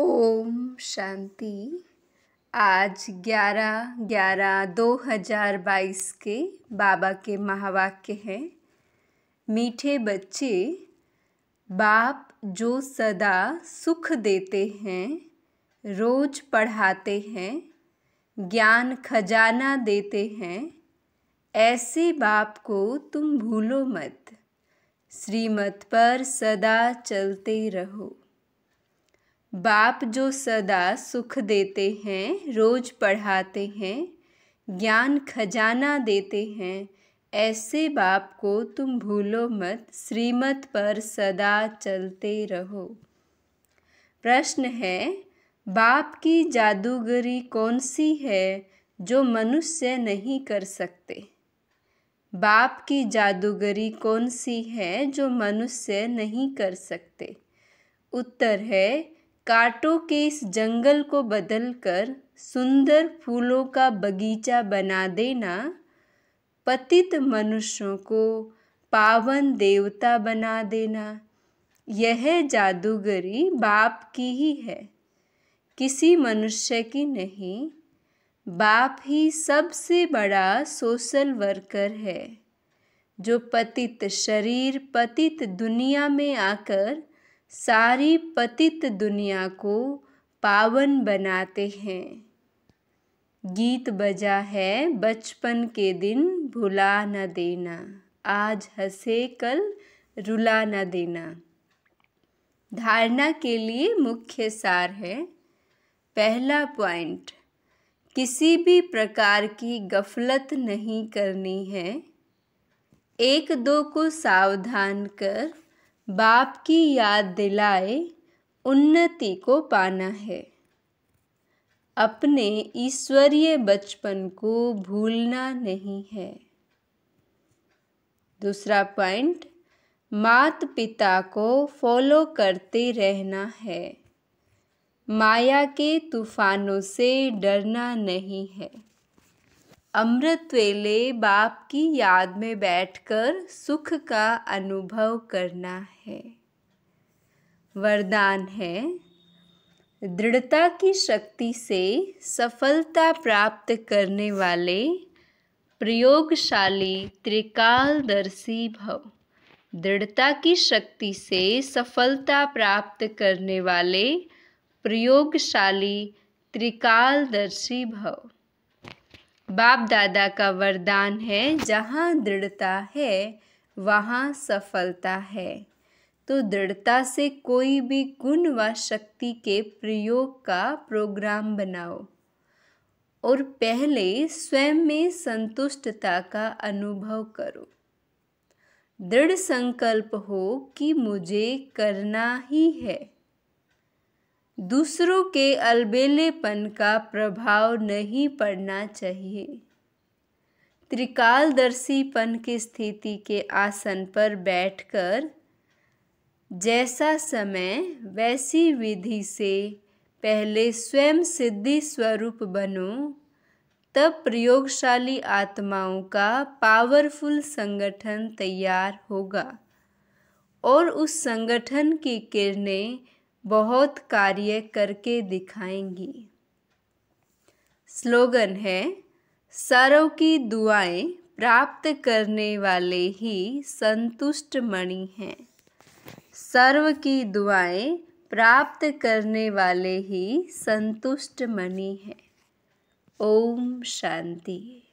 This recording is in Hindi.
ओम शांति आज 11 ग्यारह दो हज़ार बाईस के बाबा के महावाक्य हैं मीठे बच्चे बाप जो सदा सुख देते हैं रोज पढ़ाते हैं ज्ञान खजाना देते हैं ऐसे बाप को तुम भूलो मत श्रीमत पर सदा चलते रहो बाप जो सदा सुख देते हैं रोज पढ़ाते हैं ज्ञान खजाना देते हैं ऐसे बाप को तुम भूलो मत श्रीमत पर सदा चलते रहो प्रश्न है बाप की जादूगरी कौन सी है जो मनुष्य नहीं कर सकते बाप की जादूगरी कौन सी है जो मनुष्य नहीं कर सकते उत्तर है काटों के इस जंगल को बदलकर सुंदर फूलों का बगीचा बना देना पतित मनुष्यों को पावन देवता बना देना यह जादूगरी बाप की ही है किसी मनुष्य की नहीं बाप ही सबसे बड़ा सोशल वर्कर है जो पतित शरीर पतित दुनिया में आकर सारी पतित दुनिया को पावन बनाते हैं गीत बजा है बचपन के दिन भुला न देना आज हंसे कल रुला न देना धारणा के लिए मुख्य सार है पहला पॉइंट किसी भी प्रकार की गफलत नहीं करनी है एक दो को सावधान कर बाप की याद दिलाए उन्नति को पाना है अपने ईश्वरीय बचपन को भूलना नहीं है दूसरा पॉइंट मात पिता को फॉलो करते रहना है माया के तूफानों से डरना नहीं है अमृत वेले बाप की याद में बैठकर सुख का अनुभव करना है वरदान है दृढ़ता की शक्ति से सफलता प्राप्त करने वाले प्रयोगशाली त्रिकालदर्शी भव दृढ़ता की शक्ति से सफलता प्राप्त करने वाले प्रयोगशाली त्रिकालदर्शी भव बाप दादा का वरदान है जहाँ दृढ़ता है वहाँ सफलता है तो दृढ़ता से कोई भी गुण व शक्ति के प्रयोग का प्रोग्राम बनाओ और पहले स्वयं में संतुष्टता का अनुभव करो दृढ़ संकल्प हो कि मुझे करना ही है दूसरों के अलबेलेपन का प्रभाव नहीं पड़ना चाहिए त्रिकालदर्शीपन की स्थिति के आसन पर बैठकर जैसा समय वैसी विधि से पहले स्वयं सिद्धि स्वरूप बनो तब प्रयोगशाली आत्माओं का पावरफुल संगठन तैयार होगा और उस संगठन की किरणें बहुत कार्य करके दिखाएंगी स्लोगन है सरों की दुआएं प्राप्त करने वाले ही संतुष्ट मणि हैं सर्व की दुआएं प्राप्त करने वाले ही संतुष्ट मणि हैं ओम शांति